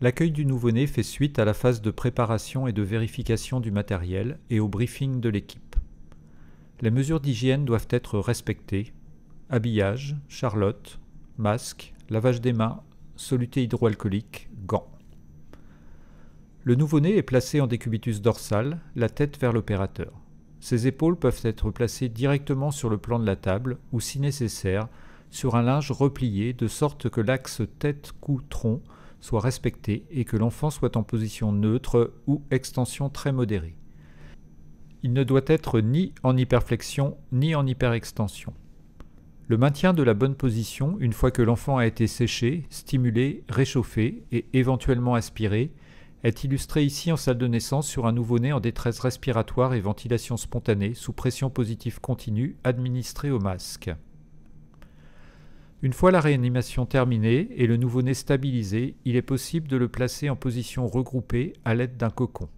L'accueil du nouveau-né fait suite à la phase de préparation et de vérification du matériel et au briefing de l'équipe. Les mesures d'hygiène doivent être respectées. Habillage, charlotte, masque, lavage des mains, soluté hydroalcoolique, gants. Le nouveau-né est placé en décubitus dorsal, la tête vers l'opérateur. Ses épaules peuvent être placées directement sur le plan de la table ou, si nécessaire, sur un linge replié de sorte que l'axe tête-cou-tronc soit respectée et que l'enfant soit en position neutre ou extension très modérée. Il ne doit être ni en hyperflexion ni en hyperextension. Le maintien de la bonne position une fois que l'enfant a été séché, stimulé, réchauffé et éventuellement aspiré est illustré ici en salle de naissance sur un nouveau-né en détresse respiratoire et ventilation spontanée sous pression positive continue administrée au masque. Une fois la réanimation terminée et le nouveau-né stabilisé, il est possible de le placer en position regroupée à l'aide d'un cocon.